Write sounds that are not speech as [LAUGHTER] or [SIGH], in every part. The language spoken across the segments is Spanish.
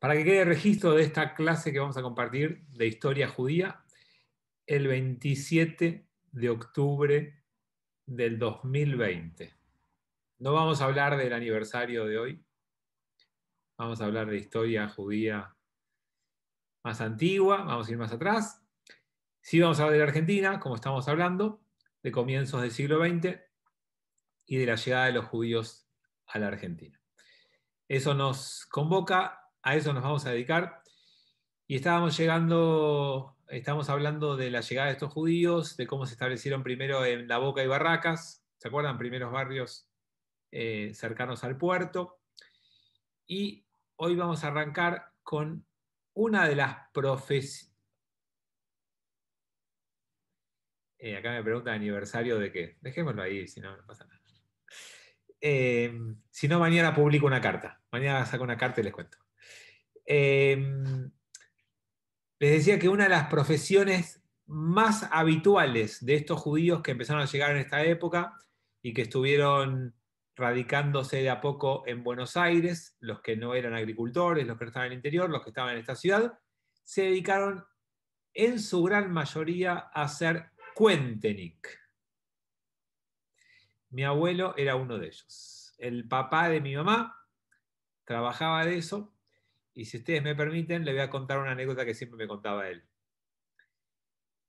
Para que quede registro de esta clase que vamos a compartir de historia judía, el 27 de octubre del 2020. No vamos a hablar del aniversario de hoy, vamos a hablar de historia judía más antigua, vamos a ir más atrás. Sí vamos a hablar de la Argentina, como estamos hablando, de comienzos del siglo XX y de la llegada de los judíos a la Argentina. Eso nos convoca a eso nos vamos a dedicar. Y estábamos llegando, estamos hablando de la llegada de estos judíos, de cómo se establecieron primero en La Boca y Barracas, ¿se acuerdan? Primeros barrios eh, cercanos al puerto. Y hoy vamos a arrancar con una de las profecías. Eh, acá me pregunta aniversario de qué. Dejémoslo ahí, si no, no pasa nada. Eh, si no, mañana publico una carta. Mañana saco una carta y les cuento. Em, les decía que una de las profesiones más habituales de estos judíos que empezaron a llegar en esta época y que estuvieron radicándose de a poco en Buenos Aires, los que no eran agricultores, los que estaban en el interior, los que estaban en esta ciudad, se dedicaron en su gran mayoría a ser cuentenik. Mi abuelo era uno de ellos. El papá de mi mamá trabajaba de eso y si ustedes me permiten, le voy a contar una anécdota que siempre me contaba él.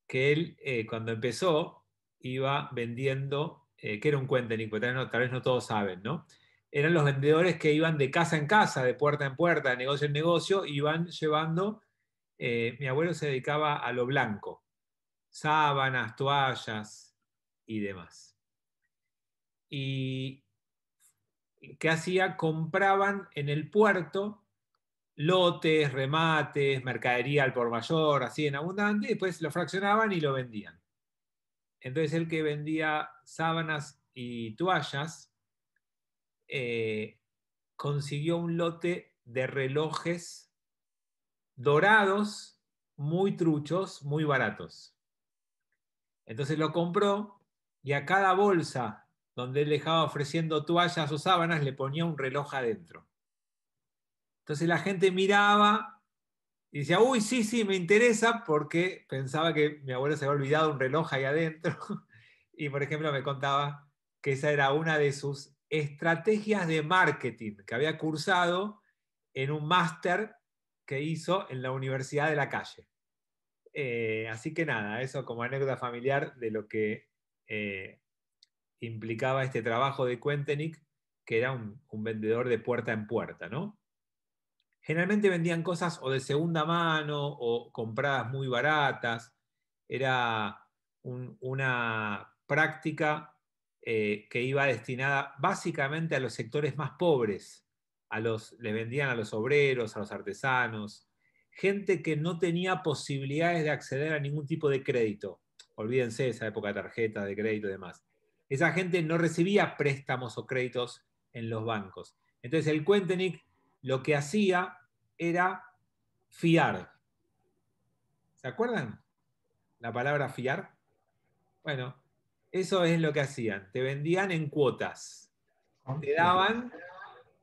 Que él, eh, cuando empezó, iba vendiendo, eh, que era un cuento tal vez, no, todos saben, ¿no? Eran los vendedores que iban de casa en casa, de puerta en puerta, de negocio en negocio, iban llevando. Eh, mi abuelo se dedicaba a lo blanco, sábanas, toallas y demás. Y ¿qué hacía? Compraban en el puerto lotes, remates, mercadería al por mayor, así en abundante, y después lo fraccionaban y lo vendían. Entonces el que vendía sábanas y toallas eh, consiguió un lote de relojes dorados, muy truchos, muy baratos. Entonces lo compró y a cada bolsa donde él dejaba ofreciendo toallas o sábanas le ponía un reloj adentro. Entonces la gente miraba y decía, uy, sí, sí, me interesa, porque pensaba que mi abuelo se había olvidado un reloj ahí adentro. [LAUGHS] y por ejemplo me contaba que esa era una de sus estrategias de marketing que había cursado en un máster que hizo en la Universidad de la Calle. Eh, así que nada, eso como anécdota familiar de lo que eh, implicaba este trabajo de Quentenick, que era un, un vendedor de puerta en puerta, ¿no? Generalmente vendían cosas o de segunda mano o compradas muy baratas. Era una práctica eh, que iba destinada básicamente a los sectores más pobres. A los, les vendían a los obreros, a los artesanos, gente que no tenía posibilidades de acceder a ningún tipo de crédito. Olvídense esa época de tarjetas, de crédito y demás. Esa gente no recibía préstamos o créditos en los bancos. Entonces el Cuentenic lo que hacía era fiar. ¿Se acuerdan? La palabra fiar. Bueno, eso es lo que hacían. Te vendían en cuotas. Te daban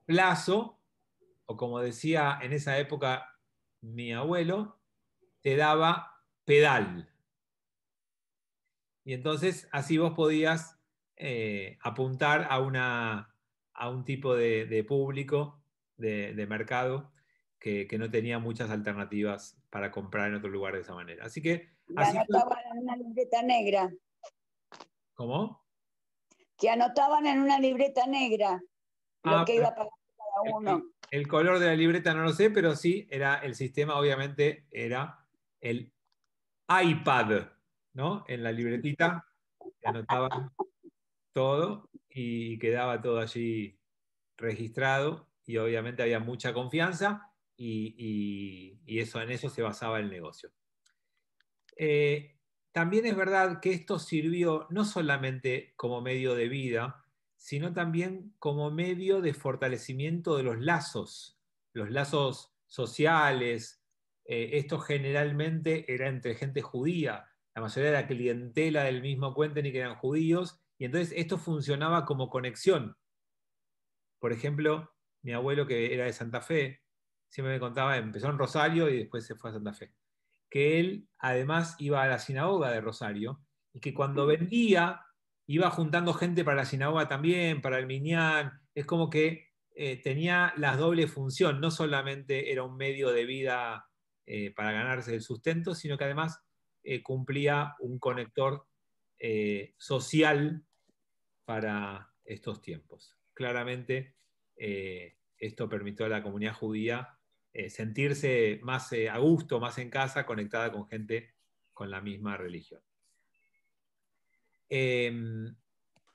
plazo, o como decía en esa época mi abuelo, te daba pedal. Y entonces así vos podías eh, apuntar a, un tipo de público de, mercado que, no tenía muchas alternativas para comprar en otro lugar de esa manera. Así que... anotaban en una libreta negra. ¿Cómo? Que anotaban en una libreta negra lo ah, que iba a pagar cada uno. El, el color de la libreta no lo sé, pero sí, era el sistema obviamente era el iPad, ¿no? En la libretita anotaban todo y quedaba todo allí registrado y obviamente había mucha confianza y, eso, en eso se basaba el negocio. Eh, también es verdad que esto sirvió no solamente como medio de vida, sino también como medio de fortalecimiento de los lazos, los lazos sociales. Eh, esto generalmente era entre gente judía, la mayoría de la clientela del mismo que eran judíos, y entonces esto funcionaba como conexión. Por ejemplo, mi abuelo que era de Santa Fe, siempre me contaba, empezó en Rosario y después se fue a Santa Fe, que él además iba a la sinagoga de Rosario y que cuando vendía iba juntando gente para la sinagoga también, para el Miñán, es como que eh, tenía las doble función, no solamente era un medio de vida eh, para ganarse el sustento, sino que además eh, cumplía un conector social para estos tiempos. Claramente, esto permitió a la comunidad judía eh, sentirse más eh, a gusto, más en casa, conectada con gente con la misma religión. Em,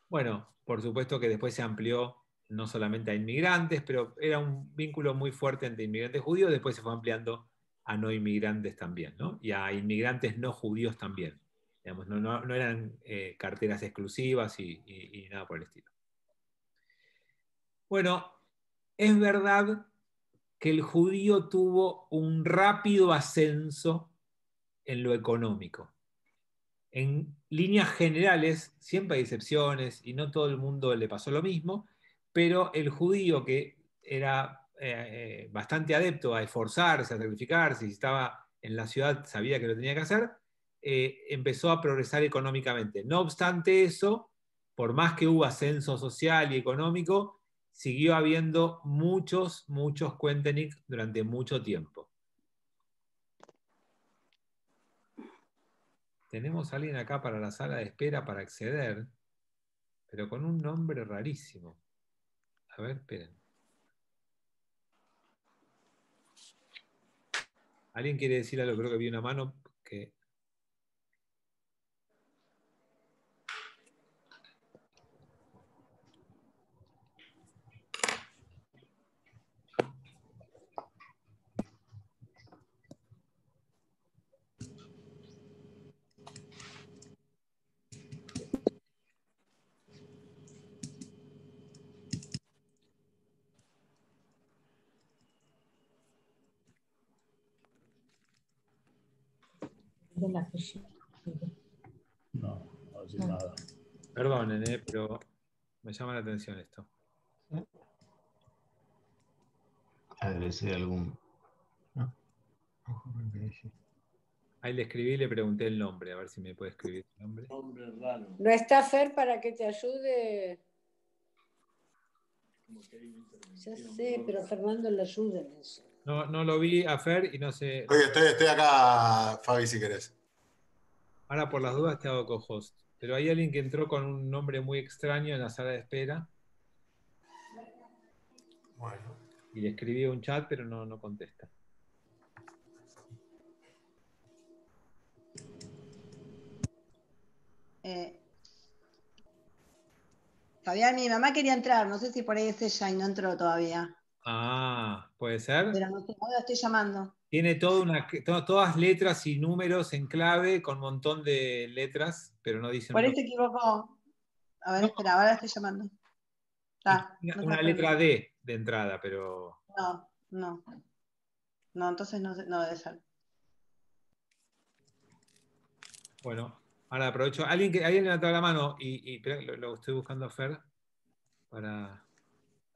bueno, por supuesto que después se amplió no solamente a inmigrantes, pero era un vínculo muy fuerte entre inmigrantes judíos, después se fue ampliando a no inmigrantes también, ¿no? y a inmigrantes no judíos también. Digamos, no, eran eh, carteras exclusivas y nada por el estilo. Bueno, es verdad que el judío tuvo un rápido ascenso en lo económico. En líneas generales, siempre hay excepciones y no todo el mundo le pasó lo mismo, pero el judío que era eh, eh, bastante adepto a esforzarse, a sacrificarse, y si estaba en la ciudad sabía que lo tenía que hacer, eh, empezó a progresar económicamente. No obstante eso, por más que hubo ascenso social y económico, siguió habiendo muchos, muchos Cuentenic durante mucho tiempo. Tenemos a alguien acá para la sala de espera para acceder, pero con un nombre rarísimo. A ver, esperen. ¿Alguien quiere decir algo? Creo que vi una mano que la No, no nada. Perdonen, pero me llama la atención esto. ¿Eh? algún. Ahí le escribí y le pregunté el nombre, a ver si me puede escribir el nombre. ¿No está Fer para que te ayude? Ya sé, pero Fernando le ayuda No, no lo vi a Fer y no sé. Oye, estoy acá, Fabi, si querés. Ahora por las dudas te hago cohost. Pero hay alguien que entró con un nombre muy extraño en la sala de espera. Bueno. Y le escribí un chat, pero no, contesta. Eh, Fabián, mi mamá quería entrar, no sé si por ahí es ella y no entró todavía. Ah, puede ser. Pero no estoy llamando. Tiene una, todas letras y números en clave con un montón de letras, pero no dice. Por eso equivoco. A ver, espera, ahora estoy llamando. Está. una, letra D de entrada, pero. No, no. No, entonces no, no debe ser. Bueno, ahora aprovecho. Alguien que alguien levantó la mano y, lo, estoy buscando a Fer para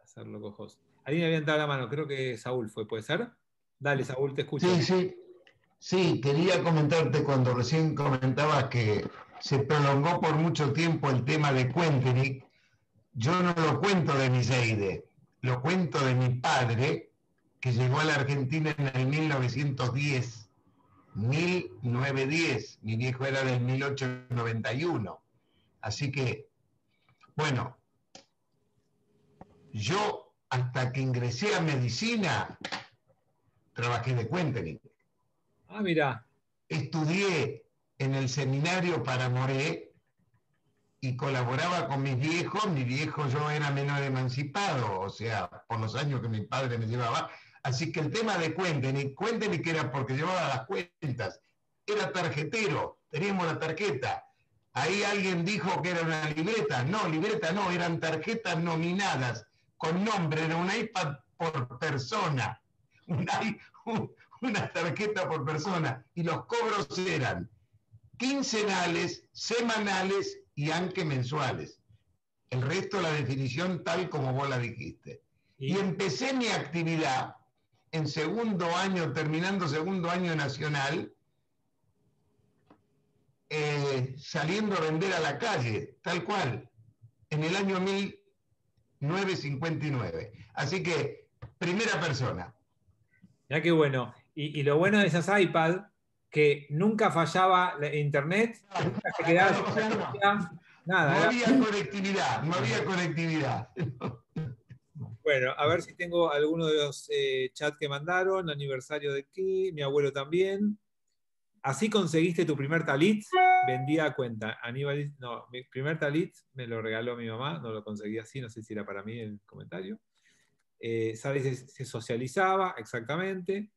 hacerlo cojos. Alguien había dado la mano, creo que Saúl fue, ¿puede ser? Dale, Saúl, te escucho. Sí, sí. Sí, quería comentarte cuando recién comentabas que se prolongó por mucho tiempo el tema de Quentinic. Yo no lo cuento de mi Seide, lo cuento de mi padre, que llegó a la Argentina en el 1910. 1910, mi viejo era del 1891. Así que, bueno, yo hasta que ingresé a medicina, trabajé de cuentering. Ah, mira. Estudié en el seminario para Moré y colaboraba con mis viejos. Mi viejo yo era menor emancipado, o sea, por los años que mi padre me llevaba. Así que el tema de y cuentering que era porque llevaba las cuentas, era tarjetero, teníamos la tarjeta. Ahí alguien dijo que era una libreta. No, libreta no, eran tarjetas nominadas con nombre, era un iPad por persona, [LAUGHS] una, tarjeta por persona, y los cobros eran quincenales, semanales y aunque mensuales. El resto la definición tal como vos la dijiste. ¿Y? empecé mi actividad en segundo año, terminando segundo año nacional, eh, saliendo a vender a la calle, tal cual, en el año mil, 9.59. Así que, primera persona. Ya qué bueno. Y, lo bueno de esas iPad, que nunca fallaba internet, ah, nunca se quedaba no, nada. No había conectividad, no había conectividad. Bueno, a ver si tengo alguno de los eh, chats que mandaron, aniversario de aquí, mi abuelo también. Así conseguiste tu primer talit, vendía a cuenta. Aníbal, no, mi primer talit me lo regaló mi mamá, no lo conseguí así, no sé si era para mí el comentario. Eh, Sabes, se, socializaba, exactamente.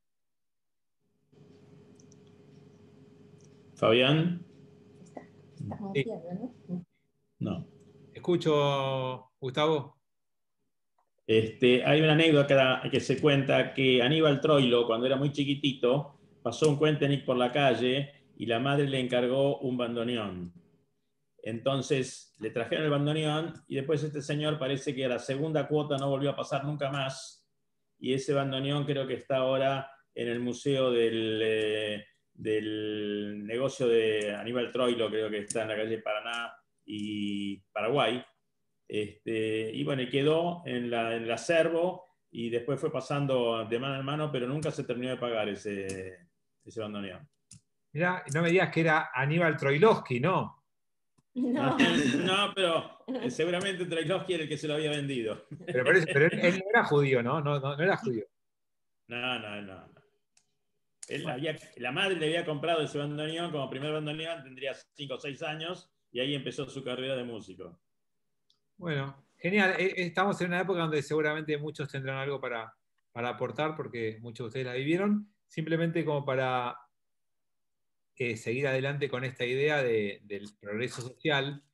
Fabián. ¿no? No. Escucho, Gustavo. Este, hay una anécdota que se cuenta que Aníbal Troilo, cuando era muy chiquitito, pasó un cuentenic por la calle y la madre le encargó un bandoneón. Entonces le trajeron el bandoneón y después este señor parece que a la segunda cuota no volvió a pasar nunca más. Y ese bandoneón creo que está ahora en el museo del, eh, del negocio de Aníbal Troilo, creo que está en la calle Paraná y Paraguay. Este, y bueno, quedó en, la, en el acervo y después fue pasando de mano en mano, pero nunca se terminó de pagar ese, ese bandoneón. Mirá, no me digas que era Aníbal Troilovsky, ¿no? No. pero eh, seguramente Troilovsky era el que se lo había vendido. Pero, él, no era judío, ¿no? No, ¿no? no, era judío. No, no, no. la madre le había comprado ese bandoneón como primer bandoneón, tendría 5 o 6 años, y ahí empezó su carrera de músico. Bueno, genial. Eh, eh, estamos en una época donde seguramente muchos tendrán algo para, para aportar, porque muchos de ustedes la vivieron simplemente como para eh, seguir adelante con esta idea del progreso social,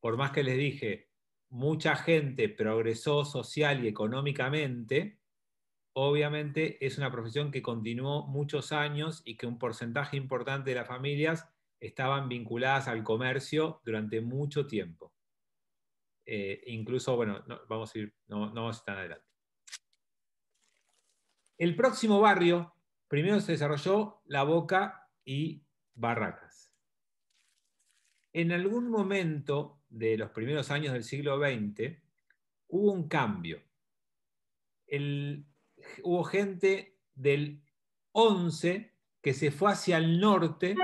por más que les dije, mucha gente progresó social y económicamente, obviamente es una profesión que continuó muchos años y que un porcentaje importante de las familias estaban vinculadas al comercio durante mucho tiempo. Eh, incluso, bueno, vamos a ir, no, no vamos tan adelante. El próximo barrio primero se desarrolló La Boca y Barracas. En algún momento de los primeros años del siglo XX hubo un cambio. hubo gente del 11 que se fue hacia el norte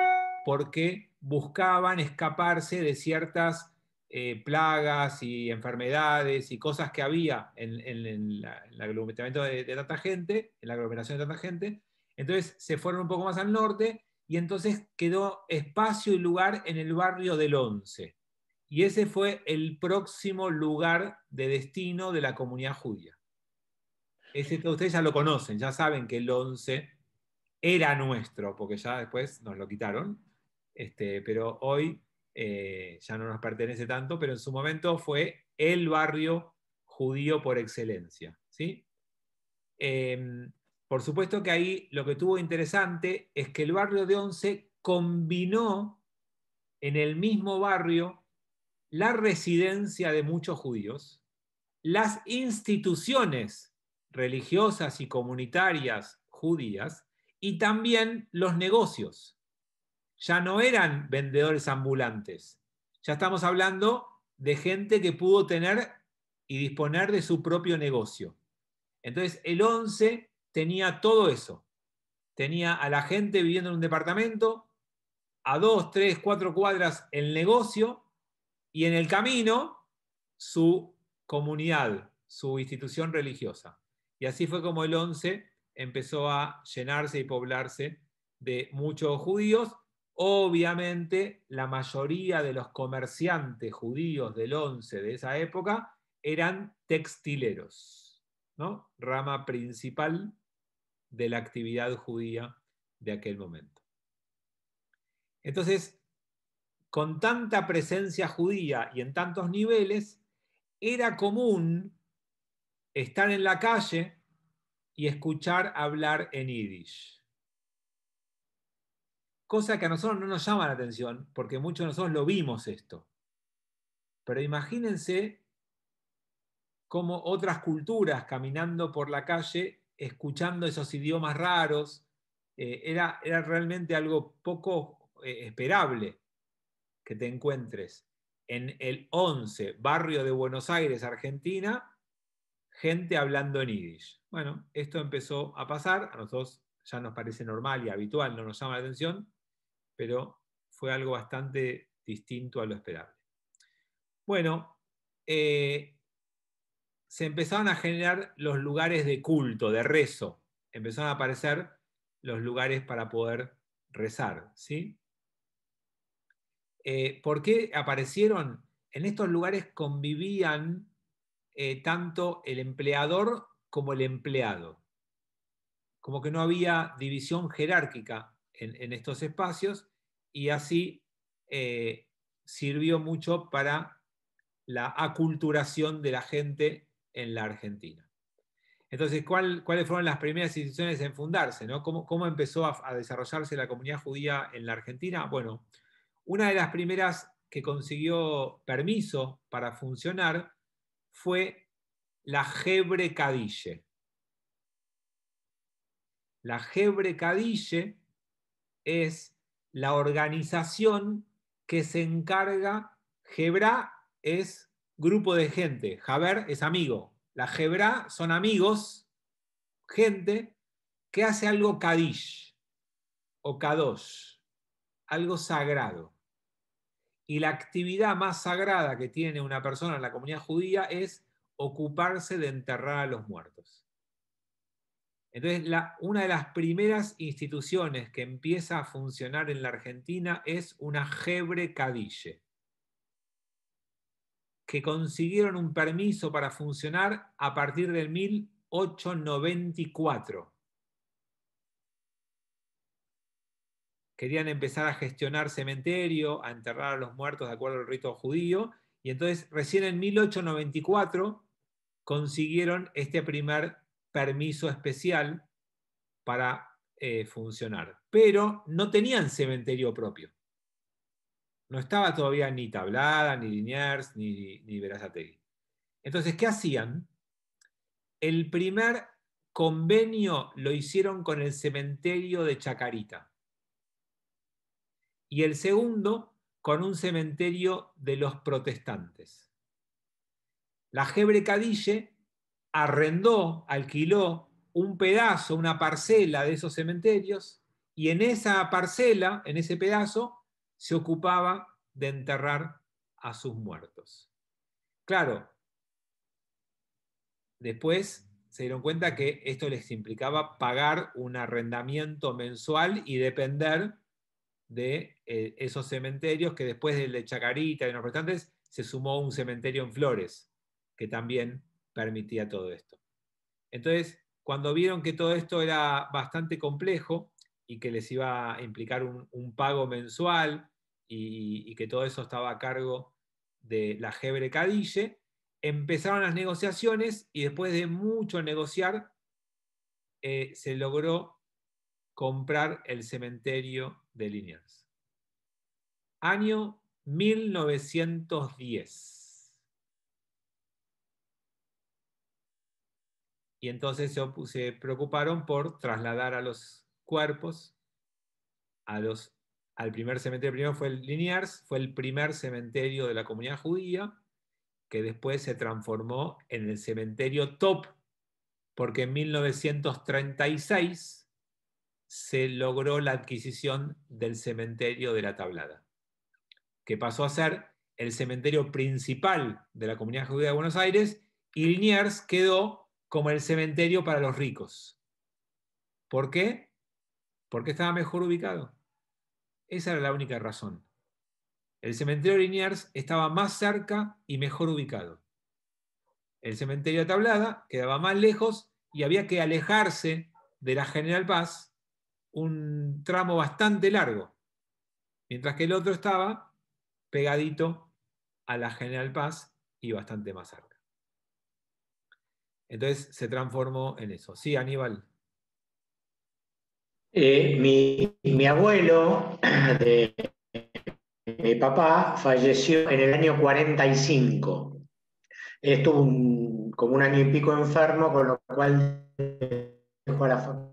porque buscaban escaparse de ciertas eh, plagas y enfermedades y cosas que había en, el aglomeramiento de, gente, en la aglomeración de tanta gente, entonces se fueron un poco más al norte y entonces quedó espacio y lugar en el barrio del Once. Y ese fue el próximo lugar de destino de la comunidad judía. Ese, ustedes ya lo conocen, ya saben que el Once era nuestro, porque ya después nos lo quitaron, este, pero hoy eh, ya no nos pertenece tanto, pero en su momento fue el barrio judío por excelencia. ¿sí? Em, por supuesto que ahí lo que tuvo interesante es que el barrio de Once combinó en el mismo barrio la residencia de muchos judíos, las instituciones religiosas y comunitarias judías y también los negocios. Ya no eran vendedores ambulantes, ya estamos hablando de gente que pudo tener y disponer de su propio negocio. Entonces, el 11 tenía todo eso. Tenía a la gente viviendo en un departamento, a dos, tres, cuatro cuadras el negocio y en el camino su comunidad, su institución religiosa. Y así fue como el 11 empezó a llenarse y poblarse de muchos judíos. Obviamente, la mayoría de los comerciantes judíos del 11 de esa época eran textileros rama principal de la actividad judía de aquel momento. Entonces, con tanta presencia judía y en tantos niveles, era común estar en la calle y escuchar hablar en irish. Cosa que a nosotros no nos llama la atención, porque muchos de nosotros lo vimos esto. Pero imagínense como otras culturas caminando por la calle, escuchando esos idiomas raros, eh, era, era, realmente algo poco eh, esperable que te encuentres en el 11, barrio de Buenos Aires, Argentina, gente hablando en yiddish. Bueno, esto empezó a pasar, a nosotros ya nos parece normal y habitual, no nos llama la atención, pero fue algo bastante distinto a lo esperable. Bueno, eh, se empezaron a generar los lugares de culto, de rezo. Empezaron a aparecer los lugares para poder rezar. ¿sí? Eh, ¿Por qué aparecieron? En estos lugares convivían eh, tanto el empleador como el empleado. Como que no había división jerárquica en, estos espacios y así eh, sirvió mucho para la aculturación de la gente en la Argentina. Entonces, ¿cuáles fueron las primeras instituciones en fundarse? ¿Cómo, empezó a, desarrollarse la comunidad judía en la Argentina? Bueno, una de las primeras que consiguió permiso para funcionar fue la Gebre Cadille. La Hebre Cadille es la organización que se encarga, Hebra es grupo de gente. Javer es amigo. La Hebra son amigos, gente que hace algo Kadish o Kadosh, algo sagrado. Y la actividad más sagrada que tiene una persona en la comunidad judía es ocuparse de enterrar a los muertos. Entonces, una de las primeras instituciones que empieza a funcionar en la Argentina es una Jebre Kadish que consiguieron un permiso para funcionar a partir del 1894. Querían empezar a gestionar cementerio, a enterrar a los muertos de acuerdo al rito judío, y entonces recién en 1894 consiguieron este primer permiso especial para eh, funcionar. Pero no tenían cementerio propio. No estaba todavía ni Tablada, ni Liniers, ni, ni Entonces, ¿qué hacían? El primer convenio lo hicieron con el cementerio de Chacarita. Y el segundo con un cementerio de los protestantes. La Gebre Cadille arrendó, alquiló un pedazo, una parcela de esos cementerios, y en esa parcela, en ese pedazo, se ocupaba de enterrar a sus muertos. Claro, después se dieron cuenta que esto les implicaba pagar un arrendamiento mensual y depender de eh, esos cementerios que después del de Chacarita y los restantes se sumó un cementerio en Flores que también permitía todo esto. Entonces, cuando vieron que todo esto era bastante complejo, y que les iba a implicar un, pago mensual y, que todo eso estaba a cargo de la Jebre Cadille. Empezaron las negociaciones y después de mucho negociar eh, se logró comprar el cementerio de Liniers. Año 1910. Y entonces se preocuparon por trasladar a los cuerpos a los, al primer cementerio. Primero fue el Liniers, fue el primer cementerio de la comunidad judía, que después se transformó en el cementerio top, porque en 1936 se logró la adquisición del cementerio de la Tablada, que pasó a ser el cementerio principal de la comunidad judía de Buenos Aires, y Liniers quedó como el cementerio para los ricos. ¿Por qué? porque estaba mejor ubicado. Esa era la única razón. El cementerio de Liniers estaba más cerca y mejor ubicado. El cementerio de Tablada quedaba más lejos y había que alejarse de la General Paz un tramo bastante largo, mientras que el otro estaba pegadito a la General Paz y bastante más cerca. Entonces se transformó en eso. Sí, Aníbal. Eh, mi, abuelo [CLEARS THROAT] de mi papá falleció en el año 45. Estuvo como un año y pico enfermo, con lo cual dejó a la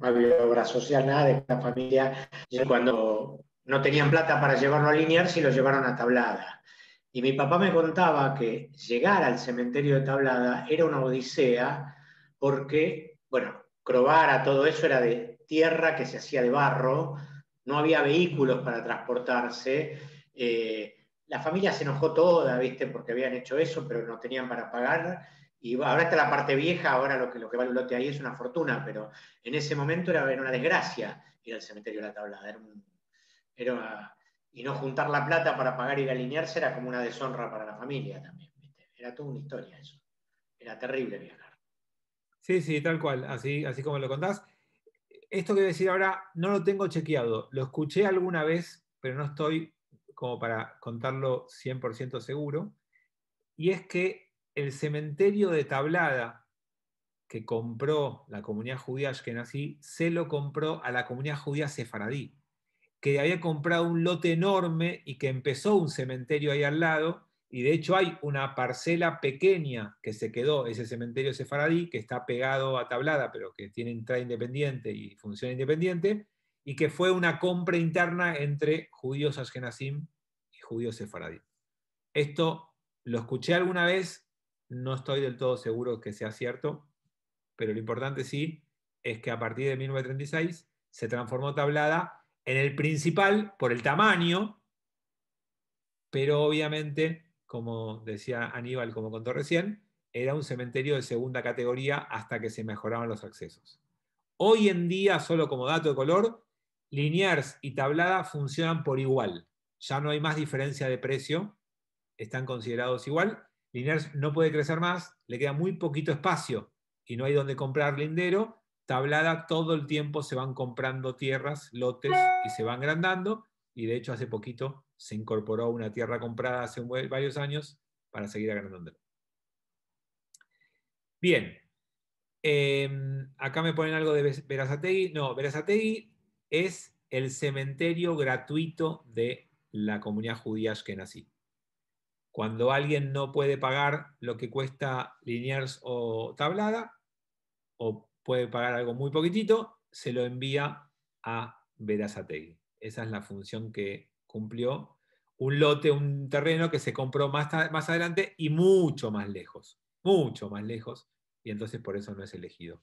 no había obra social, nada de la familia. Cuando no tenían plata para llevarlo a Liniers y lo llevaron a Tablada. Y mi papá me contaba que llegar al cementerio de Tablada era una odisea porque, bueno, a todo eso era de tierra que se hacía de barro, no había vehículos para transportarse. Eh, la familia se enojó toda, ¿viste? Porque habían hecho eso, pero no tenían para pagar. Y ahora está la parte vieja, ahora lo que, lo que vale lote ahí es una fortuna, pero en ese momento era, una desgracia ir al cementerio de la tabla. y no juntar la plata para pagar y alinearse era como una deshonra para la familia también. Era toda una historia eso. Era terrible viajar. Sí, sí, tal cual, así, así como lo contás. Esto que voy a decir ahora no lo tengo chequeado, lo escuché alguna vez, pero no estoy como para contarlo 100% seguro, y es que el cementerio de Tablada que compró la comunidad judía ashkenazí, se lo compró a la comunidad judía sefaradí, que había comprado un lote enorme y que empezó un cementerio ahí al lado, y de hecho hay una parcela pequeña que se quedó, ese cementerio sefaradí, que está pegado a Tablada, pero que tiene entrada independiente y función independiente, y que fue una compra interna entre judíos ashkenazim y judíos sefaradí. Esto lo escuché alguna vez, no estoy del todo seguro que sea cierto, pero lo importante sí es que a partir de 1936 se transformó Tablada en el principal por el tamaño, pero obviamente como decía Aníbal, como contó recién, era un cementerio de segunda categoría hasta que se mejoraban los accesos. Hoy en día, solo como dato de color, Liniers y Tablada funcionan por igual. Ya no hay más diferencia de precio, están considerados igual. Liniers no puede crecer más, le queda muy poquito espacio y no hay donde comprar lindero. Tablada todo el tiempo se van comprando tierras, lotes y se van agrandando. Y de hecho hace poquito se incorporó una tierra comprada hace varios años para seguir agrandándolo. Bien, em, acá me ponen algo de Verazategui. No, Verazategui es el cementerio gratuito de la comunidad judía nací. Cuando alguien no puede pagar lo que cuesta Liniers o Tablada, o puede pagar algo muy poquitito, se lo envía a Verazategui. Esa es la función que cumplió un lote, un terreno que se compró más, más adelante y mucho más lejos, mucho más lejos, y entonces por eso no es elegido,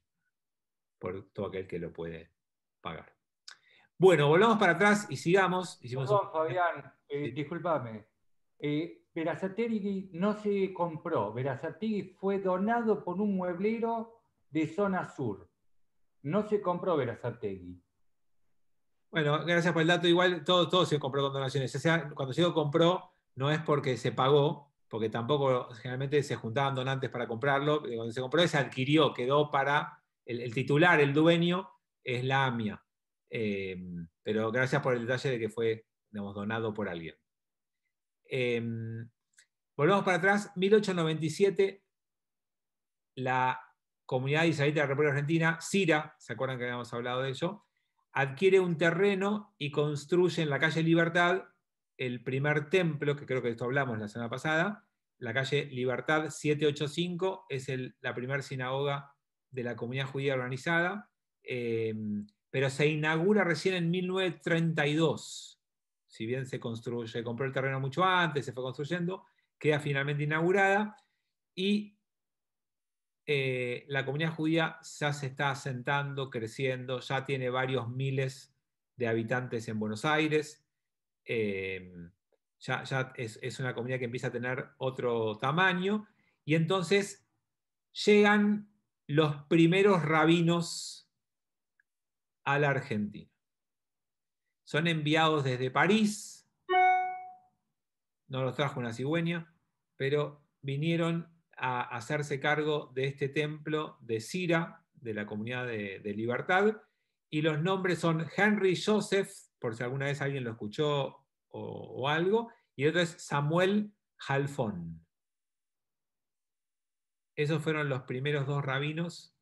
por todo aquel que lo puede pagar. Bueno, volvamos para atrás y sigamos. Hicimos Fabián, eh, discúlpame. Eh, no se compró, Verazategui fue donado por un mueblero de zona sur. No se compró Verazategui. Bueno, gracias por el dato. Igual todo, todo se compró con donaciones. cuando se compró, no es porque se pagó, porque tampoco generalmente se juntaban donantes para comprarlo. Eh, cuando se compró, se adquirió, quedó para el, titular, el dueño, es la AMIA. Eh, pero gracias por el detalle de que fue donado por alguien. Eh, volvemos para atrás, 1897, la comunidad israelita de la República Argentina, CIRA, ¿se acuerdan que habíamos hablado de ello? adquiere un terreno y construye en la calle Libertad el primer templo, que creo que de esto hablamos la semana pasada, la calle Libertad 785 es la primera sinagoga de la comunidad judía organizada, em, pero se inaugura recién en 1932. Si bien se construye, compró el terreno mucho antes, se fue construyendo, queda finalmente inaugurada y eh, la comunidad judía ya se está asentando, creciendo, ya tiene varios miles de habitantes en Buenos Aires, em, ya, es, una comunidad que empieza a tener otro tamaño, y entonces llegan los primeros rabinos a la Argentina. Son enviados desde París, no los trajo una cigüeña, pero vinieron a hacerse cargo de este templo de Sira, de la comunidad de, libertad, y los nombres son Henry Joseph, por si alguna vez alguien lo escuchó o, algo, y otro es Samuel Halfon. Esos fueron los primeros dos rabinos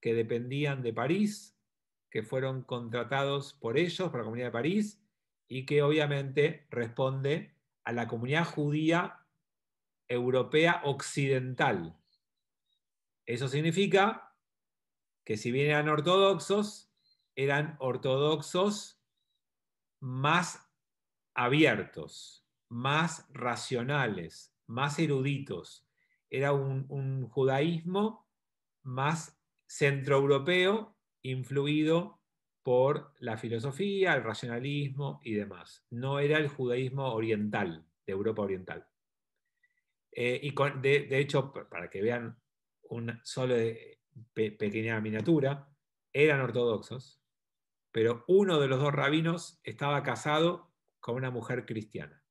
que dependían de París, que fueron contratados por ellos, por la comunidad de París, y que obviamente responde a la comunidad judía europea occidental. Eso significa que si bien eran ortodoxos, eran ortodoxos más abiertos, más racionales, más eruditos. Era un, judaísmo más centroeuropeo, influido por la filosofía, el racionalismo y demás. No era el judaísmo oriental, de Europa Oriental. Eh, y de, hecho, para que vean una solo pequeña miniatura, eran ortodoxos, pero uno de los dos rabinos estaba casado con una mujer cristiana.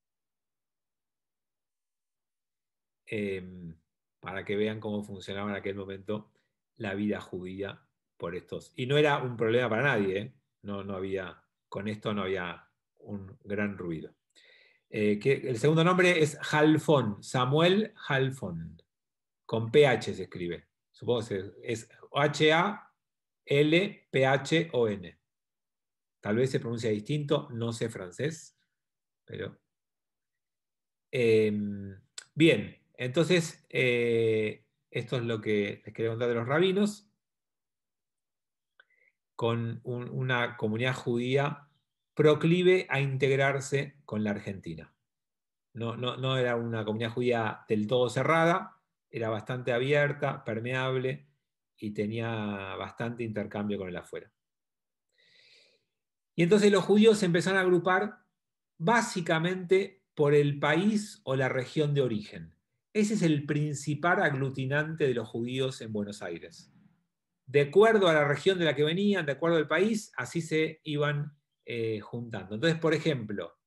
Em, para que vean cómo funcionaba en aquel momento la vida judía por estos. Y no era un problema para nadie, ¿eh? no, no había, con esto no había un gran ruido. Eh, el segundo nombre es Halfon, Samuel Halfon, con PH se escribe. Supongo que es H-A-L-P-H-O-N. Tal vez se pronuncia distinto, no sé francés, pero... Em, bien, entonces, eh, esto es lo que les quería contar de los rabinos, con una comunidad judía proclive a integrarse con la Argentina. No, era una comunidad judía del todo cerrada, era bastante abierta, permeable y tenía bastante intercambio con el afuera. Y entonces los judíos se empezaron a agrupar básicamente por el país o la región de origen. Ese es el principal aglutinante de los judíos en Buenos Aires. De acuerdo a la región de la que venían, de acuerdo al país, así se iban eh, juntando. Entonces, por ejemplo,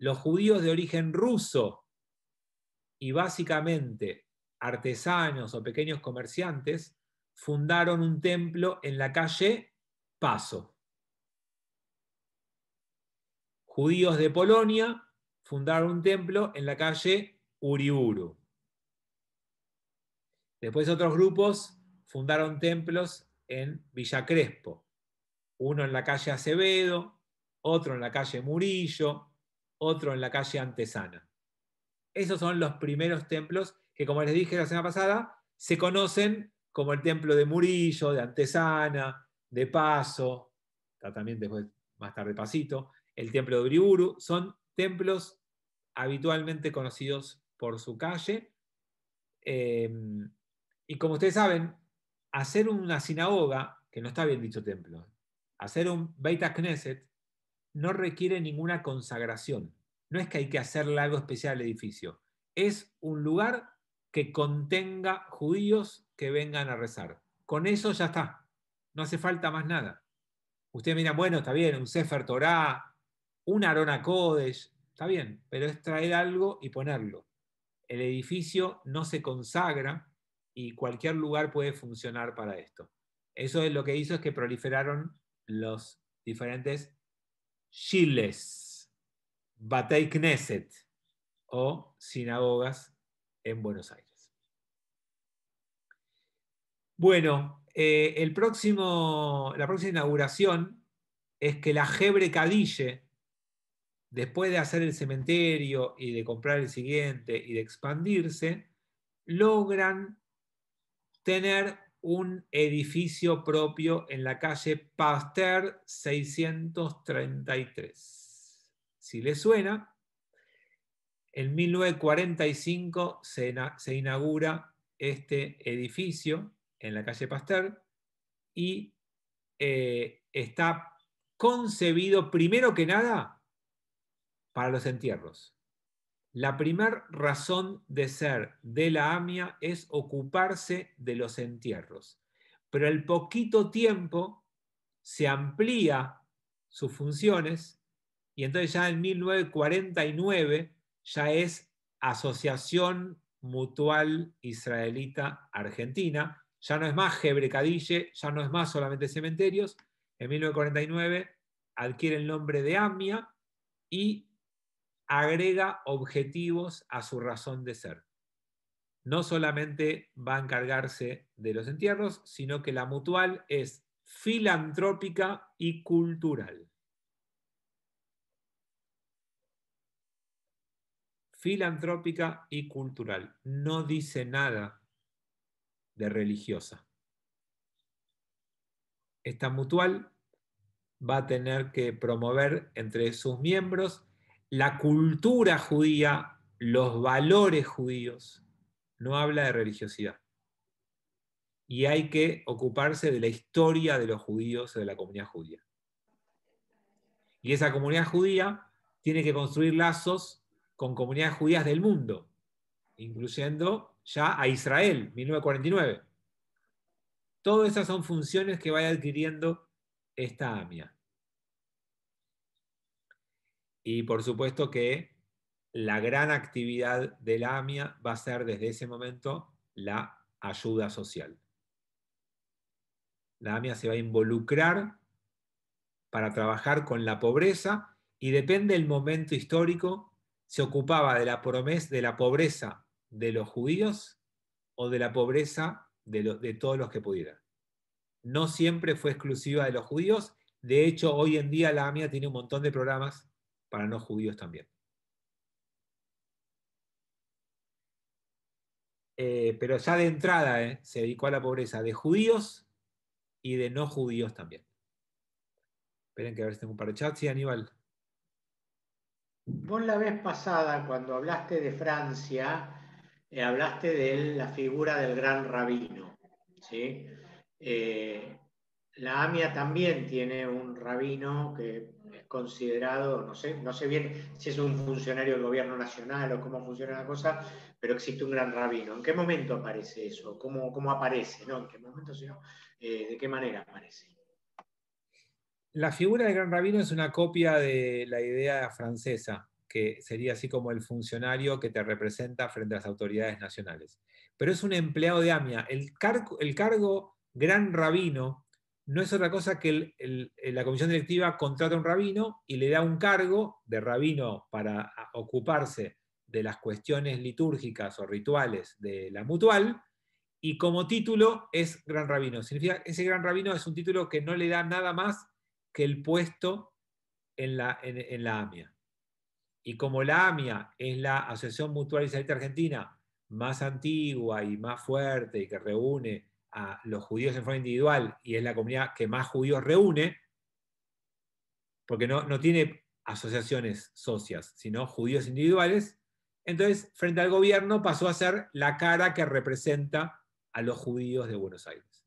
los judíos de origen ruso y básicamente artesanos o pequeños comerciantes fundaron un templo en la calle Paso. Judíos de Polonia fundaron un templo en la calle Uriburu. Después otros grupos fundaron templos en Villa Crespo, uno en la calle Acevedo, otro en la calle Murillo, otro en la calle Antesana. Esos son los primeros templos que, como les dije la semana pasada, se conocen como el templo de Murillo, de Antesana, de Paso, también después, más tarde Pasito, el templo de Uriburu, son templos habitualmente conocidos por su calle. Em, y como ustedes saben, hacer una sinagoga, que no está bien dicho templo, hacer un Beit Knesset no requiere ninguna consagración. No es que hay que hacerle algo especial al edificio. Es un lugar que contenga judíos que vengan a rezar. Con eso ya está. No hace falta más nada. usted mira bueno, está bien, un Sefer Torah, un Arona Kodesh, está bien, pero es traer algo y ponerlo. El edificio no se consagra y cualquier lugar puede funcionar para esto. Eso es lo que hizo es que proliferaron los diferentes Chiles, batei o sinagogas en Buenos Aires. Bueno, eh, el próximo, la próxima inauguración es que la Jebre Cadille, después de hacer el cementerio y de comprar el siguiente y de expandirse, logran tener un edificio propio en la calle Pasteur 633. Si le suena, en 1945 se, inaugura este edificio en la calle Pasteur y eh, está concebido primero que nada para los entierros. La primera razón de ser de la AMIA es ocuparse de los entierros, pero al poquito tiempo se amplía sus funciones y entonces ya en 1949 ya es Asociación Mutual Israelita Argentina, ya no es más Hebrecadille, ya no es más solamente cementerios, en 1949 adquiere el nombre de AMIA y agrega objetivos a su razón de ser. No solamente va a encargarse de los entierros, sino que la mutual es filantrópica y cultural. Filantrópica y cultural. No dice nada de religiosa. Esta mutual va a tener que promover entre sus miembros la cultura judía, los valores judíos, no habla de religiosidad. Y hay que ocuparse de la historia de los judíos, de la comunidad judía. Y esa comunidad judía tiene que construir lazos con comunidades judías del mundo, incluyendo ya a Israel, 1949. Todas esas son funciones que vaya adquiriendo esta AMIA. Y por supuesto que la gran actividad de la AMIA va a ser desde ese momento la ayuda social. La AMIA se va a involucrar para trabajar con la pobreza y depende del momento histórico, se ocupaba de la, promesa, de la pobreza de los judíos o de la pobreza de, de todos los que pudieran. No siempre fue exclusiva de los judíos, de hecho hoy en día la AMIA tiene un montón de programas para no judíos también. Eh, pero ya de entrada eh, se dedicó a la pobreza de judíos y de no judíos también. Esperen que a ver si tengo un par de chats. Sí, Aníbal. Vos la vez pasada, cuando hablaste de Francia, eh, hablaste de la figura del gran rabino. ¿sí? La AMIA también tiene un rabino que es considerado, no sé, no sé bien si es un funcionario del gobierno nacional o cómo funciona la cosa, pero existe un gran rabino. ¿En qué momento aparece eso? ¿Cómo, cómo aparece? ¿En qué momento, sino eh, de qué manera aparece? La figura del gran rabino es una copia de la idea francesa, que sería así como el funcionario que te representa frente a las autoridades nacionales. Pero es un empleado de AMIA. El, el cargo gran rabino no es otra cosa que la comisión directiva contrata a un rabino y le da un cargo de rabino para ah, ocuparse de las cuestiones litúrgicas o rituales de la mutual, y como título es gran rabino. Significa ese gran rabino es un título que no le da nada más que el puesto en la, en la AMIA. Y como la AMIA es la Asociación Mutual Israelita Argentina más antigua y más fuerte y que reúne a los judíos en forma individual y es la comunidad que más judíos reúne, porque no, tiene asociaciones socias, sino judíos individuales, entonces frente al gobierno pasó a ser la cara que representa a los judíos de Buenos Aires.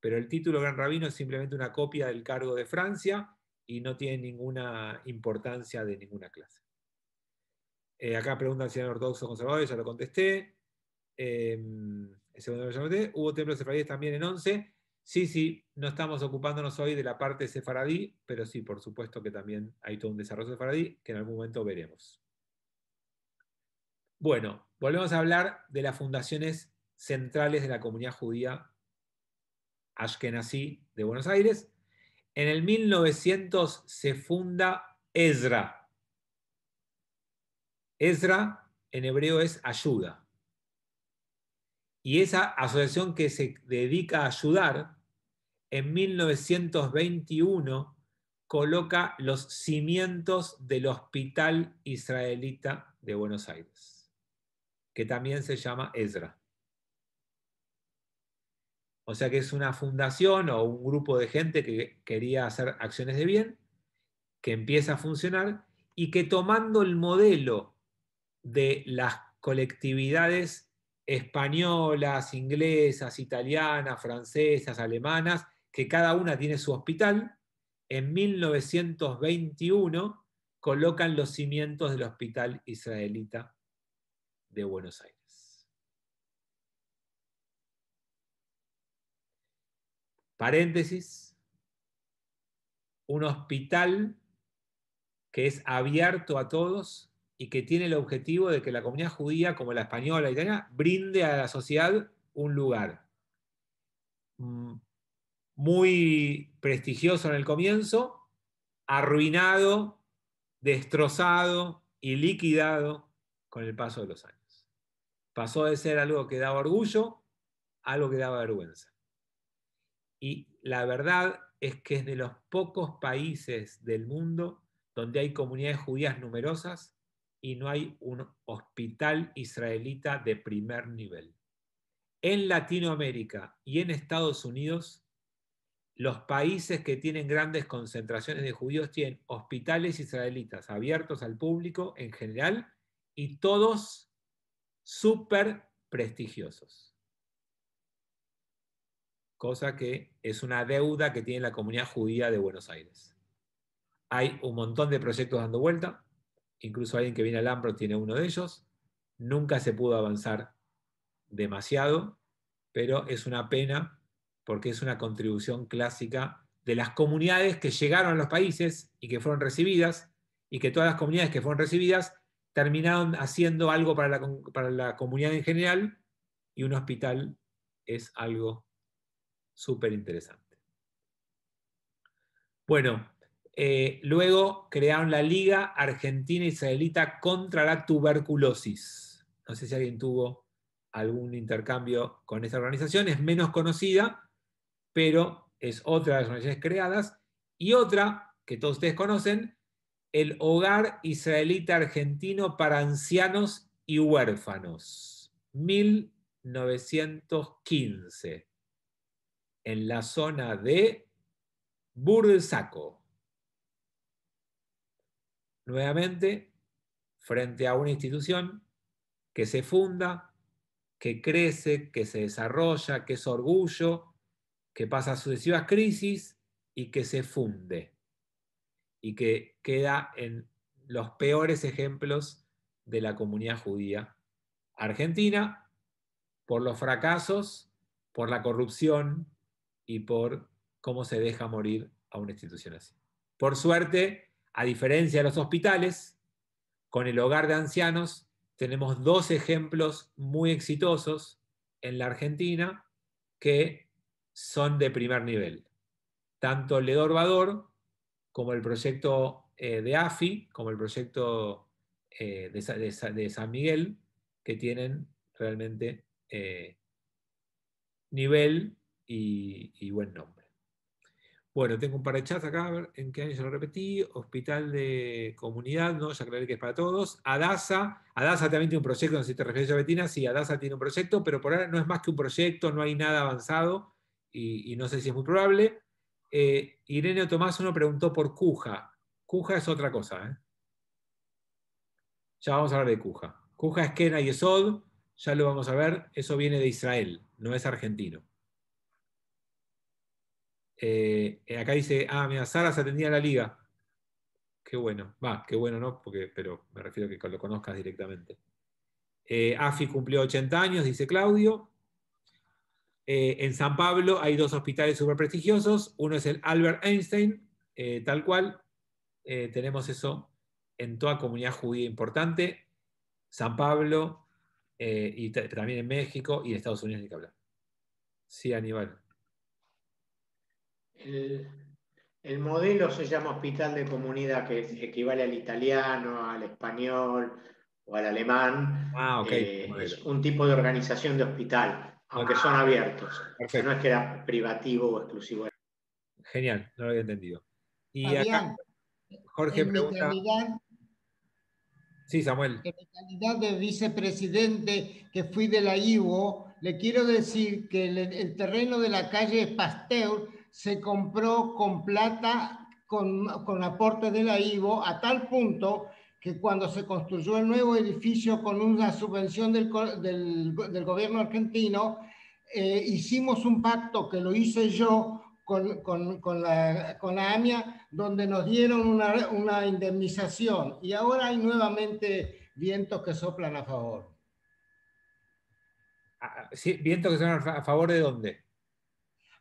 Pero el título Gran Rabino es simplemente una copia del cargo de Francia y no tiene ninguna importancia de ninguna clase. Eh, acá pregunta si eran ortodoxo conservador ya lo contesté. Em, Hubo templos sefaradíes también en 11. Sí, sí, no estamos ocupándonos hoy de la parte sefaradí, pero sí, por supuesto que también hay todo un desarrollo sefaradí que en algún momento veremos. Bueno, volvemos a hablar de las fundaciones centrales de la comunidad judía ashkenazí de Buenos Aires. En el 1900 se funda Ezra. Ezra en hebreo es ayuda y esa asociación que se dedica a ayudar, en 1921 coloca los cimientos del Hospital Israelita de Buenos Aires, que también se llama Ezra. O sea que es una fundación o un grupo de gente que quería hacer acciones de bien, que empieza a funcionar y que tomando el modelo de las colectividades españolas, inglesas, italianas, francesas, alemanas, que cada una tiene su hospital, en 1921 colocan los cimientos del Hospital Israelita de Buenos Aires. Paréntesis, un hospital que es abierto a todos y que tiene el objetivo de que la comunidad judía, como la española, la italiana, brinde a la sociedad un lugar mm, muy prestigioso en el comienzo, arruinado, destrozado y liquidado con el paso de los años. Pasó de ser algo que daba orgullo a algo que daba vergüenza. Y la verdad es que es de los pocos países del mundo donde hay comunidades judías numerosas y no hay un hospital israelita de primer nivel. En Latinoamérica y en Estados Unidos, los países que tienen grandes concentraciones de judíos tienen hospitales israelitas abiertos al público en general y todos súper prestigiosos. Cosa que es una deuda que tiene la comunidad judía de Buenos Aires. Hay un montón de proyectos dando vuelta, incluso alguien que viene al AMPRO tiene uno de ellos. Nunca se pudo avanzar demasiado, pero es una pena porque es una contribución clásica de las comunidades que llegaron a los países y que fueron recibidas, y que todas las comunidades que fueron recibidas terminaron haciendo algo para la comunidad en general, y un hospital es algo súper interesante. Bueno, eh, luego crearon la Liga Argentina Israelita contra la Tuberculosis. No sé si alguien tuvo algún intercambio con esta organización. Es menos conocida, pero es otra de las organizaciones creadas. Y otra que todos ustedes conocen, el Hogar Israelita Argentino para Ancianos y Huérfanos. 1915. En la zona de Burzaco nuevamente frente a una institución que se funda, que crece, que se desarrolla, que es orgullo, que pasa sucesivas crisis y que se funde y que queda en los peores ejemplos de la comunidad judía argentina por los fracasos, por la corrupción y por cómo se deja morir a una institución así. Por suerte, a diferencia de los hospitales, con el hogar de ancianos tenemos dos ejemplos muy exitosos en la Argentina que son de primer nivel. Tanto el Ledor como el proyecto eh, de AFI, como el proyecto eh, de, San Miguel, que tienen realmente eh, nivel y buen nombre. Bueno, tengo un par de chats acá, a ver en qué año se lo repetí. Hospital de Comunidad, no, ya creeré que es para todos. Adasa, Adasa también tiene un proyecto, no sé si te refieres a Betina, sí, Adasa tiene un proyecto, pero por ahora no es más que un proyecto, no hay nada avanzado y, no sé si es muy probable. Eh, Irene o Tomás uno preguntó por Cuja. Cuja es otra cosa. ¿eh? Ya vamos a hablar de Cuja. Cuja es Kena y Esod, ya lo vamos a ver, eso viene de Israel, no es argentino. Eh, eh, acá dice, ah, mira, Sara se atendía a la liga. Qué bueno. Va, qué bueno, ¿no? Porque, pero me refiero a que lo conozcas directamente. Eh, AFI cumplió 80 años, dice Claudio. en San Pablo hay dos hospitales súper prestigiosos. Uno es el Albert Einstein, tal cual. tenemos eso en toda comunidad judía importante. San Pablo, y también en México y Estados Unidos, ni que hablar. Sí, Aníbal. El, modelo se llama hospital de comunidad, que equivale al italiano, al español o al alemán. Ah, eh, es un tipo de organización de hospital, aunque ah, son abiertos. No es que era privativo o exclusivo. Genial, no lo había entendido. Y acá, Jorge en pregunta. sí, Samuel. En calidad de vicepresidente que fui de la IVO, le quiero decir que el, terreno de la calle Pasteur se compró con plata, con, con aporte de la IVO, a tal punto que cuando se construyó el nuevo edificio con una subvención del, gobierno argentino, eh, hicimos un pacto que lo hice yo con, la, con AMIA, donde nos dieron una, indemnización y ahora hay nuevamente vientos que soplan a favor. Ah, ah, ¿Vientos que soplan a favor de dónde?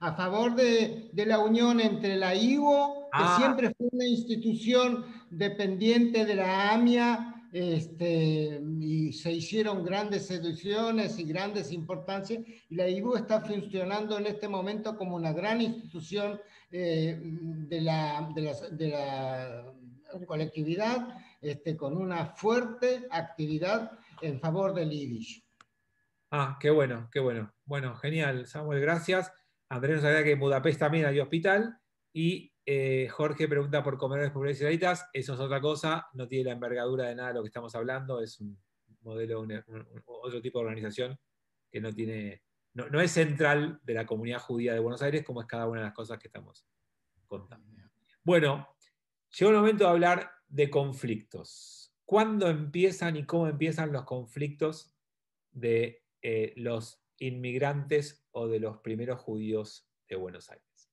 a favor de, la unión entre la IWO, que ah. siempre fue una institución dependiente de la AMIA, este, y se hicieron grandes seducciones y grandes importancias, y la IBU está funcionando en este momento como una gran institución eh, de, la, de, colectividad, este, con una fuerte actividad en favor del IBISH. Ah, qué bueno, qué bueno. Bueno, genial, Samuel, gracias. Andrés nos que en Budapest también hay hospital. Y eh, Jorge pregunta por comer populares las Eso es otra cosa, no tiene la envergadura de nada de lo que estamos hablando. Es un modelo, otro tipo de organización que no tiene. No, es central de la comunidad judía de Buenos Aires, como es cada una de las cosas que estamos contando. Bueno, llegó el momento de hablar de conflictos. ¿Cuándo empiezan y cómo empiezan los conflictos de eh, los inmigrantes o de los primeros judíos de Buenos Aires.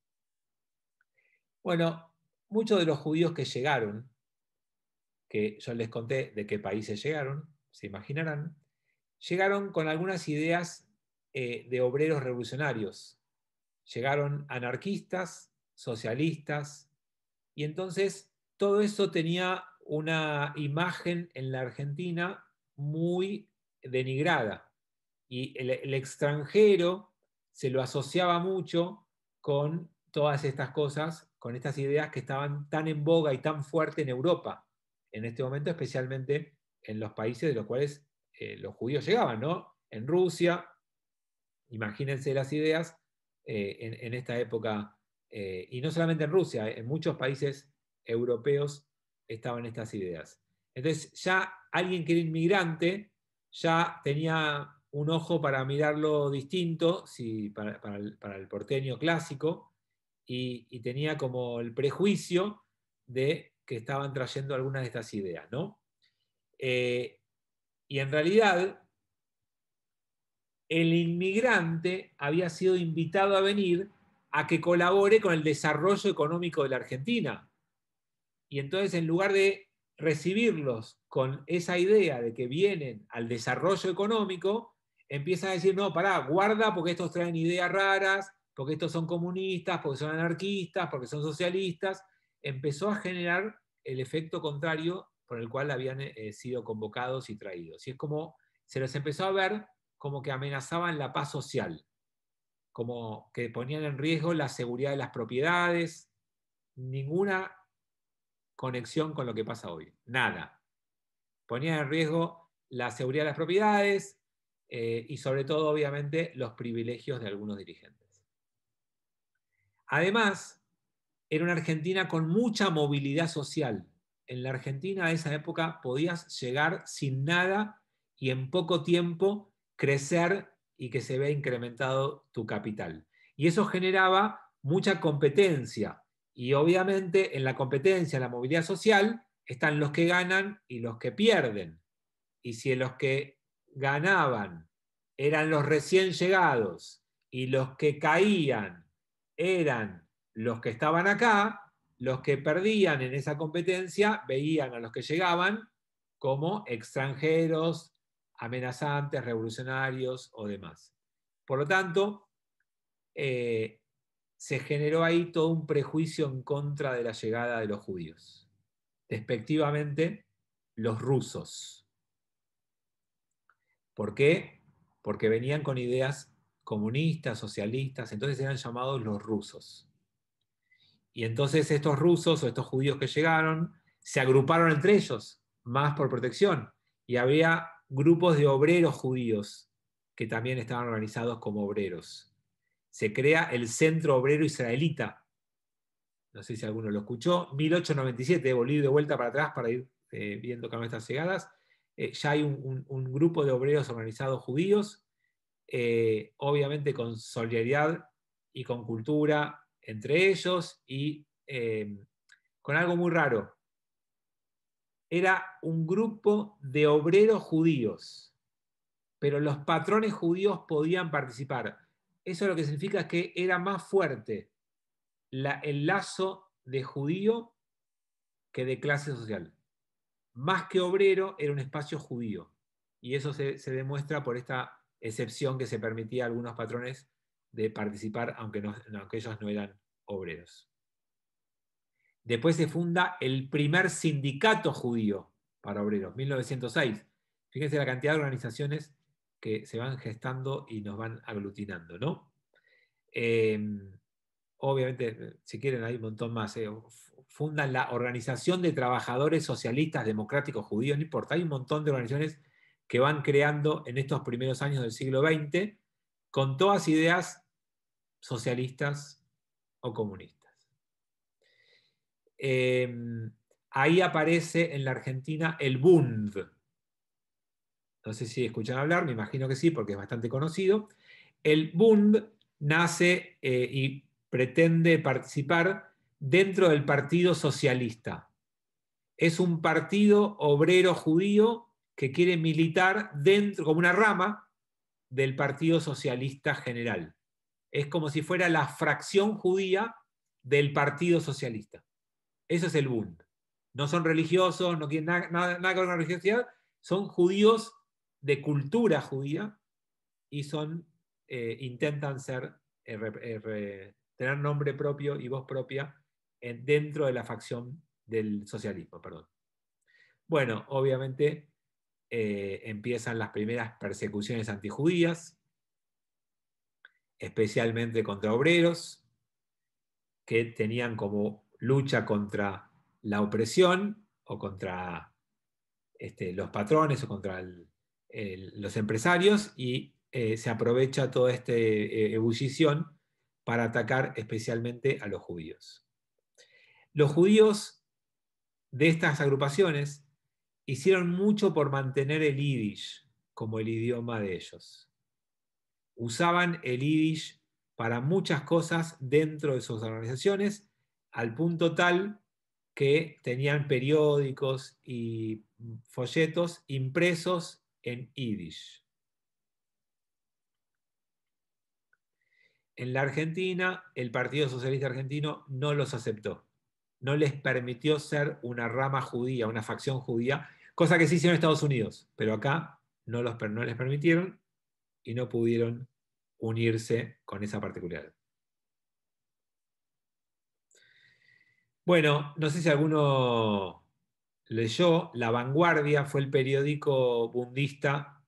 Bueno, muchos de los judíos que llegaron, que yo les conté de qué países llegaron, se imaginarán, llegaron con algunas ideas eh, de obreros revolucionarios. Llegaron anarquistas, socialistas, y entonces todo eso tenía una imagen en la Argentina muy denigrada. Y el, extranjero se lo asociaba mucho con todas estas cosas, con estas ideas que estaban tan en boga y tan fuerte en Europa, en este momento, especialmente en los países de los cuales eh, los judíos llegaban, ¿no? En Rusia, imagínense las ideas eh, en, esta época, eh, y no solamente en Rusia, en muchos países europeos estaban estas ideas. Entonces, ya alguien que era inmigrante, ya tenía un ojo para mirarlo distinto, para, el, porteño clásico, y, tenía como el prejuicio de que estaban trayendo algunas de estas ideas, ¿no? Eh, y en realidad, el inmigrante había sido invitado a venir a que colabore con el desarrollo económico de la Argentina. Y entonces, en lugar de recibirlos con esa idea de que vienen al desarrollo económico, empieza a decir, no, pará, guarda porque estos traen ideas raras, porque estos son comunistas, porque son anarquistas, porque son socialistas, empezó a generar el efecto contrario por el cual habían eh, sido convocados y traídos. Y es como se les empezó a ver como que amenazaban la paz social, como que ponían en riesgo la seguridad de las propiedades, ninguna conexión con lo que pasa hoy, nada. Ponían en riesgo la seguridad de las propiedades, eh, y sobre todo, obviamente, los privilegios de algunos dirigentes. Además, era una Argentina con mucha movilidad social. En la Argentina de esa época podías llegar sin nada y en poco tiempo crecer y que se vea incrementado tu capital. Y eso generaba mucha competencia. Y obviamente en la competencia, en la movilidad social, están los que ganan y los que pierden. Y si los que ganaban eran los recién llegados y los que caían eran los que estaban acá, los que perdían en esa competencia veían a los que llegaban como extranjeros, amenazantes, revolucionarios o demás. Por lo tanto, eh, se generó ahí todo un prejuicio en contra de la llegada de los judíos, respectivamente los rusos. ¿Por qué? Porque venían con ideas comunistas, socialistas, entonces eran llamados los rusos. Y entonces estos rusos o estos judíos que llegaron se agruparon entre ellos, más por protección, y había grupos de obreros judíos que también estaban organizados como obreros. Se crea el Centro Obrero Israelita. No sé si alguno lo escuchó. 1897, volví de vuelta para atrás para ir eh, viendo cómo vez llegadas. Eh, ya hay un, grupo de obreros organizados judíos, eh, obviamente con solidaridad y con cultura entre ellos y em, con algo muy raro. Era un grupo de obreros judíos, pero los patrones judíos podían participar. Eso lo que significa es que era más fuerte el lazo de judío que de clase social más que obrero, era un espacio judío. Y eso se, demuestra por esta excepción que se permitía a algunos patrones de participar, aunque, ellos no eran obreros. Después se funda el primer sindicato judío para obreros, 1906. Fíjense la cantidad de organizaciones que se van gestando y nos van aglutinando, ¿no? Eh, obviamente, si quieren, hay un montón más. Eh, fundan la Organización de Trabajadores Socialistas Democráticos Judíos, no importa, hay un montón de organizaciones que van creando en estos primeros años del siglo XX con todas ideas socialistas o comunistas. Em, ahí aparece en la Argentina el Bund. No sé si escuchan hablar, me imagino que sí, porque es bastante conocido. El Bund nace eh, y pretende participar dentro del Partido Socialista. Es un partido obrero judío que quiere militar dentro, como una rama del Partido Socialista General. Es como si fuera la fracción judía del Partido Socialista. Eso es el Bund. No son religiosos, no tienen nada, nada, que ver con la religiosidad, son judíos de cultura judía y son, eh, intentan ser, eh, eh, tener nombre propio y voz propia dentro de la facción del socialismo. Bueno, obviamente eh, empiezan las primeras persecuciones antijudías, especialmente contra obreros, que tenían como lucha contra la opresión o contra este, los patrones o contra los empresarios y eh, se aprovecha toda esta eh, ebullición para atacar especialmente a los judíos. Los judíos de estas agrupaciones hicieron mucho por mantener el yiddish como el idioma de ellos. Usaban el yiddish para muchas cosas dentro de sus organizaciones, al punto tal que tenían periódicos y folletos impresos en yiddish. En la Argentina, el Partido Socialista Argentino no los aceptó no les permitió ser una rama judía, una facción judía, cosa que sí hicieron en Estados Unidos, pero acá no, los, les permitieron y no pudieron unirse con esa particularidad. Bueno, no sé si alguno leyó, La Vanguardia fue el periódico bundista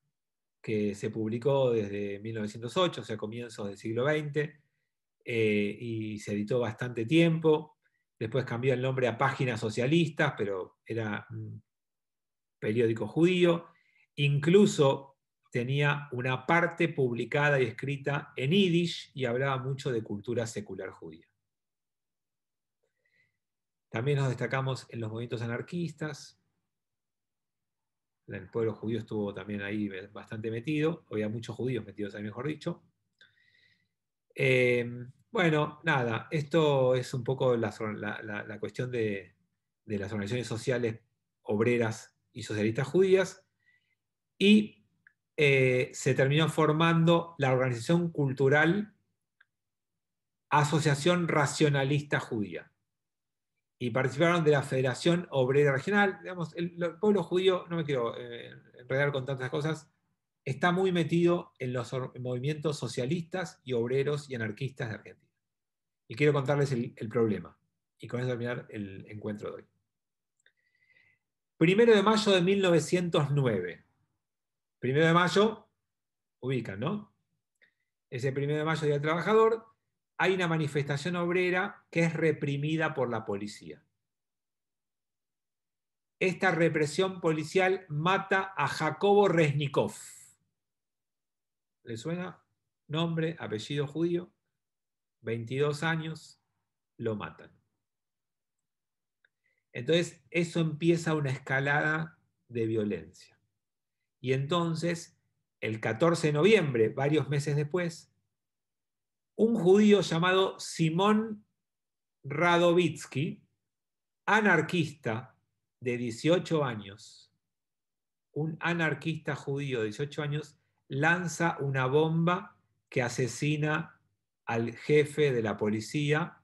que se publicó desde 1908, o sea, comienzos del siglo XX, eh, y se editó bastante tiempo después cambió el nombre a Páginas Socialistas, pero era periódico judío, incluso tenía una parte publicada y escrita en yiddish y hablaba mucho de cultura secular judía. También nos destacamos en los movimientos anarquistas. El pueblo judío estuvo también ahí bastante metido. Había muchos judíos metidos ahí, mejor dicho. Eh, bueno, nada, esto es un poco la, cuestión de, las organizaciones sociales obreras y socialistas judías. Y eh, se terminó formando la organización cultural Asociación Racionalista Judía. Y participaron de la Federación Obrera Regional. Digamos, el, pueblo judío, no me quiero eh, enredar con tantas cosas, está muy metido en los movimientos socialistas y obreros y anarquistas de Argentina. Y quiero contarles el, problema. Y con eso terminar el encuentro de hoy. Primero de mayo de 1909. Primero de mayo, ubican, ¿no? Es el primero de mayo Día del Trabajador. Hay una manifestación obrera que es reprimida por la policía. Esta represión policial mata a Jacobo Resnikov. ¿Le suena? Nombre, apellido judío. 22 años, lo matan. Entonces, eso empieza una escalada de violencia. Y entonces, el 14 de noviembre, varios meses después, un judío llamado Simón Radovitsky, anarquista de 18 años, un anarquista judío de 18 años, lanza una bomba que asesina al jefe de la policía,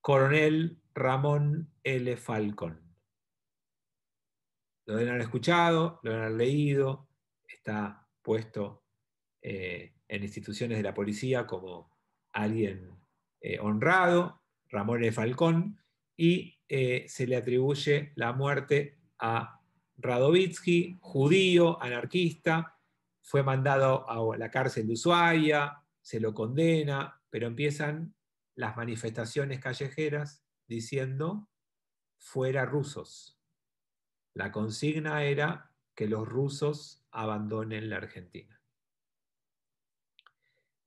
coronel Ramón L. Falcón. Lo deben haber escuchado, lo deben leído, está puesto eh, en instituciones de la policía como alguien eh, honrado, Ramón L. Falcón, y eh, se le atribuye la muerte a Radovitsky, judío, anarquista, fue mandado a la cárcel de Ushuaia, se lo condena, pero empiezan las manifestaciones callejeras diciendo fuera rusos. La consigna era que los rusos abandonen la Argentina.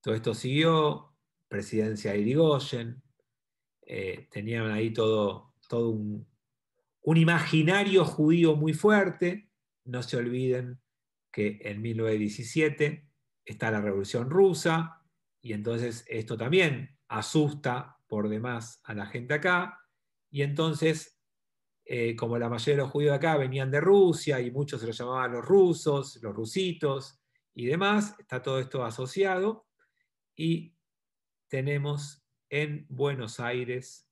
Todo esto siguió, presidencia de Irigoyen, eh, tenían ahí todo, un, un imaginario judío muy fuerte. No se olviden que en 1917 está la Revolución Rusa, y entonces esto también asusta por demás a la gente acá. Y entonces, eh, como la mayoría de los judíos acá venían de Rusia y muchos se los llamaban los rusos, los rusitos y demás, está todo esto asociado. Y tenemos en Buenos Aires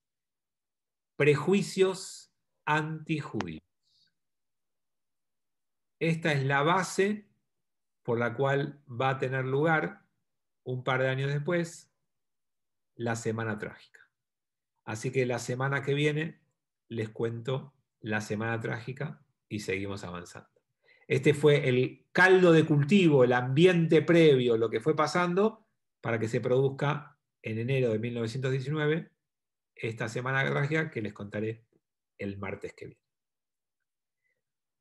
prejuicios antijudíos. Esta es la base por la cual va a tener lugar un par de años después, la Semana Trágica. Así que la semana que viene les cuento la Semana Trágica y seguimos avanzando. Este fue el caldo de cultivo, el ambiente previo, lo que fue pasando para que se produzca en enero de 1919 esta Semana Trágica que les contaré el martes que viene.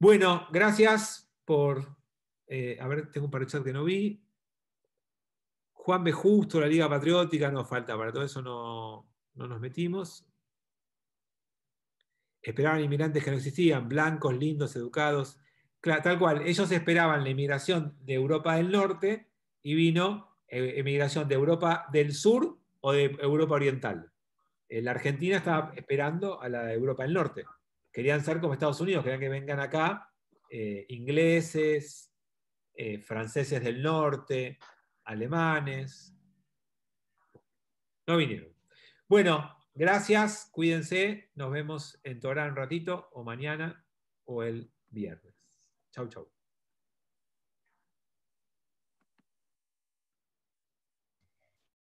Bueno, gracias por... Eh, a ver, tengo un par de chat que no vi. Juan B. Justo, la Liga Patriótica, no falta, para todo eso no, nos metimos. Esperaban inmigrantes que no existían, blancos, lindos, educados. Claro, tal cual, ellos esperaban la inmigración de Europa del Norte y vino eh, emigración de Europa del Sur o de Europa Oriental. Eh, la Argentina estaba esperando a la de Europa del Norte. Querían ser como Estados Unidos, querían que vengan acá eh, ingleses, franceses del norte, alemanes. No vinieron. Bueno, gracias, cuídense, nos vemos en Torá un ratito, o mañana, o el viernes. Chau, chau.